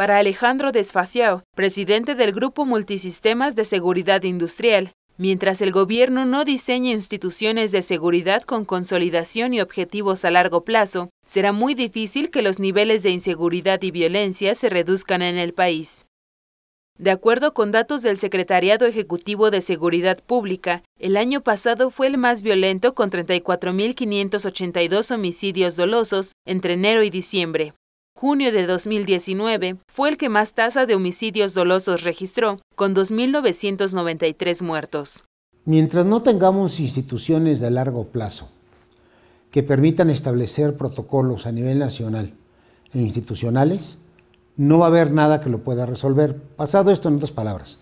para Alejandro Desfaciao, presidente del Grupo Multisistemas de Seguridad Industrial. Mientras el gobierno no diseñe instituciones de seguridad con consolidación y objetivos a largo plazo, será muy difícil que los niveles de inseguridad y violencia se reduzcan en el país. De acuerdo con datos del Secretariado Ejecutivo de Seguridad Pública, el año pasado fue el más violento con 34.582 homicidios dolosos entre enero y diciembre junio de 2019 fue el que más tasa de homicidios dolosos registró, con 2.993 muertos. Mientras no tengamos instituciones de largo plazo que permitan establecer protocolos a nivel nacional e institucionales, no va a haber nada que lo pueda resolver. Pasado esto, en otras palabras,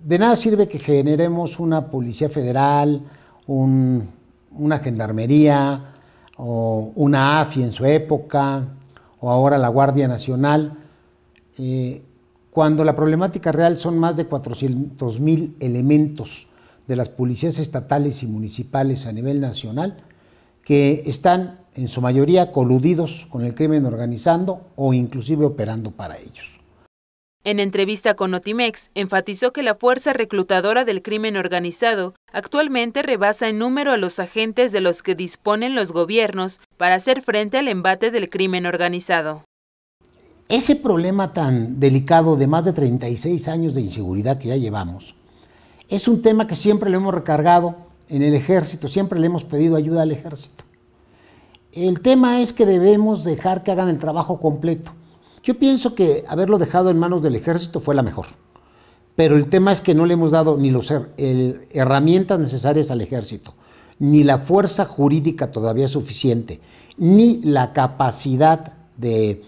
de nada sirve que generemos una policía federal, una gendarmería o una AFI en su época, o ahora la Guardia Nacional, eh, cuando la problemática real son más de 400 mil elementos de las policías estatales y municipales a nivel nacional que están en su mayoría coludidos con el crimen organizando o inclusive operando para ellos. En entrevista con Otimex, enfatizó que la fuerza reclutadora del crimen organizado actualmente rebasa en número a los agentes de los que disponen los gobiernos para hacer frente al embate del crimen organizado. Ese problema tan delicado de más de 36 años de inseguridad que ya llevamos es un tema que siempre le hemos recargado en el ejército, siempre le hemos pedido ayuda al ejército. El tema es que debemos dejar que hagan el trabajo completo. Yo pienso que haberlo dejado en manos del ejército fue la mejor, pero el tema es que no le hemos dado ni las herramientas necesarias al ejército ni la fuerza jurídica todavía suficiente, ni la capacidad de,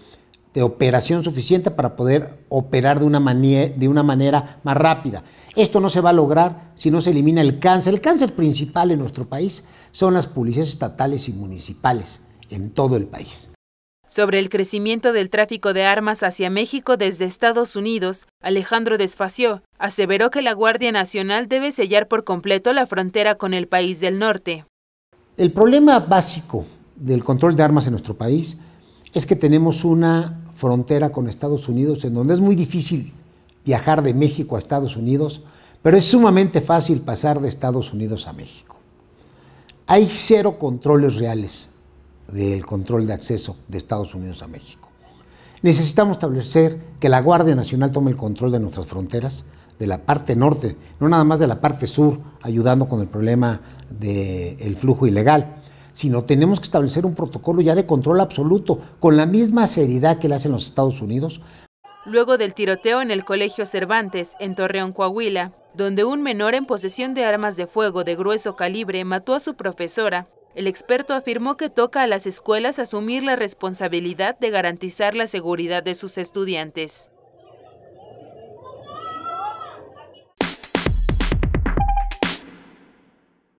operación suficiente para poder operar de una, de una, manera más rápida. Esto no se va a lograr si no se elimina el cáncer. El cáncer principal en nuestro país son las policías estatales y municipales en todo el país. Sobre el crecimiento del tráfico de armas hacia México desde Estados Unidos, Alejandro Desfacio aseveró que la Guardia Nacional debe sellar por completo la frontera con el país del norte. El problema básico del control de armas en nuestro país es que tenemos una frontera con Estados Unidos en donde es muy difícil viajar de México a Estados Unidos, pero es sumamente fácil pasar de Estados Unidos a México. Hay cero controles reales del control de acceso de Estados Unidos a México. Necesitamos establecer que la Guardia Nacional tome el control de nuestras fronteras, de la parte norte, no nada más de la parte sur, ayudando con el problema del flujo ilegal, sino tenemos que establecer un protocolo ya de control absoluto, con la misma seriedad que le hacen los Estados Unidos. Luego del tiroteo en el Colegio Cervantes, en Torreón, Coahuila, donde un menor en posesión de armas de fuego de grueso calibre mató a su profesora, el experto afirmó que toca a las escuelas asumir la responsabilidad de garantizar la seguridad de sus estudiantes.